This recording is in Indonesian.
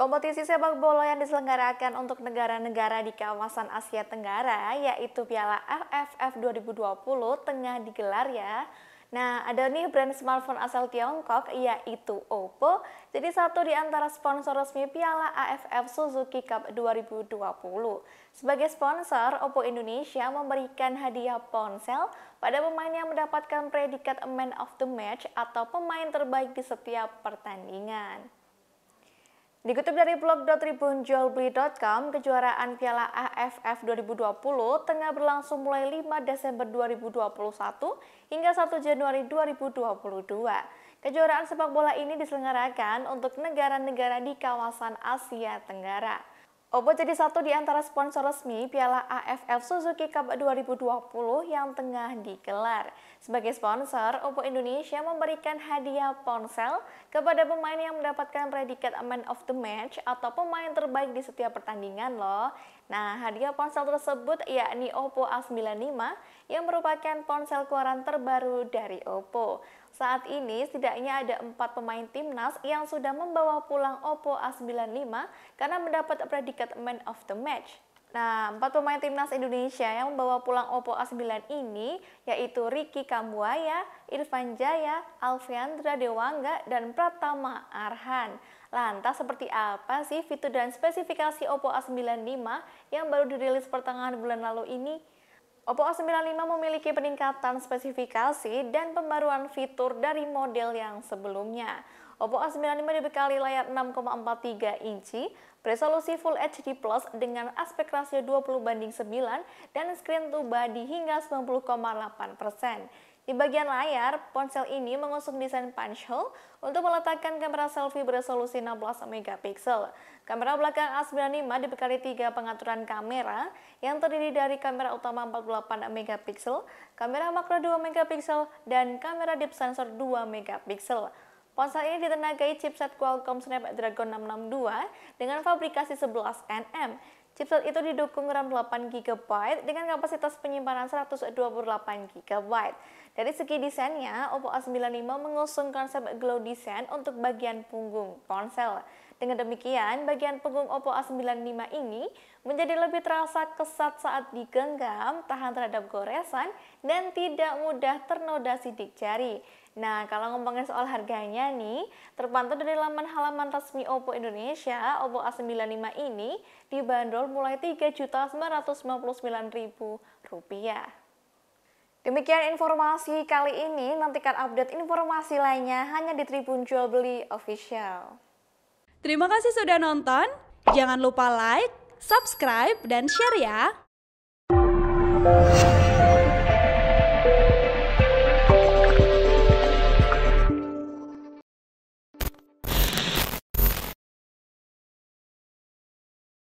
Kompetisi sepak bola yang diselenggarakan untuk negara-negara di kawasan Asia Tenggara yaitu Piala AFF 2020 tengah digelar ya. Nah, ada nih brand smartphone asal Tiongkok yaitu Oppo. Jadi satu di antara sponsor resmi Piala AFF Suzuki Cup 2020. Sebagai sponsor, Oppo Indonesia memberikan hadiah ponsel pada pemain yang mendapatkan predikat Man of the Match atau pemain terbaik di setiap pertandingan. Dikutip dari blog kejuaraan Piala AFF 2020 tengah berlangsung mulai 5 Desember 2021 hingga 1 Januari 2022. Kejuaraan sepak bola ini diselenggarakan untuk negara-negara di kawasan Asia Tenggara. Oppo jadi satu di antara sponsor resmi Piala AFF Suzuki Cup 2020 yang tengah digelar. Sebagai sponsor, Oppo Indonesia memberikan hadiah ponsel kepada pemain yang mendapatkan predikat Man of the Match atau pemain terbaik di setiap pertandingan loh. Nah, hadiah ponsel tersebut yakni Oppo A95 yang merupakan ponsel keluaran terbaru dari Oppo. Saat ini setidaknya ada empat pemain timnas yang sudah membawa pulang Oppo A95 karena mendapat predikat Certificate Man of the Match. Nah, empat pemain timnas Indonesia yang membawa pulang Oppo A9 ini yaitu Ricky Kambuaya, Irfan Jaya, Alfiandra Dewangga, dan Pratama Arhan. Lantas seperti apa sih fitur dan spesifikasi Oppo A95 yang baru dirilis pertengahan bulan lalu ini? Oppo A95 memiliki peningkatan spesifikasi dan pembaruan fitur dari model yang sebelumnya. Oppo A95 dibekali layar 6,43 inci, resolusi Full HD Plus dengan aspek rasio 20 banding 9 dan screen to body hingga 90,8%. Di bagian layar, ponsel ini mengusung desain punch hole untuk meletakkan kamera selfie beresolusi 16 mp Kamera belakang A95 dibekali tiga pengaturan kamera yang terdiri dari kamera utama 48 mp kamera makro 2 mp dan kamera deep sensor 2 mp Ponsel ini ditenagai chipset Qualcomm Snapdragon 662 dengan fabrikasi 11nm Chipset itu didukung RAM 8 GB dengan kapasitas penyimpanan 128 GB. Dari segi desainnya, Oppo A95 mengusung konsep glow design untuk bagian punggung ponsel. Dengan demikian, bagian punggung Oppo A95 ini menjadi lebih terasa kesat saat digenggam, tahan terhadap goresan, dan tidak mudah ternoda sidik jari. Nah, kalau ngomongin soal harganya nih, terpantau dari laman halaman resmi Oppo Indonesia, Oppo A95 ini dibanderol mulai Rp3.999.000. Demikian informasi kali ini, nantikan update informasi lainnya hanya di Tribun Jual Beli Official. Terima kasih sudah nonton, jangan lupa like, subscribe, dan share ya!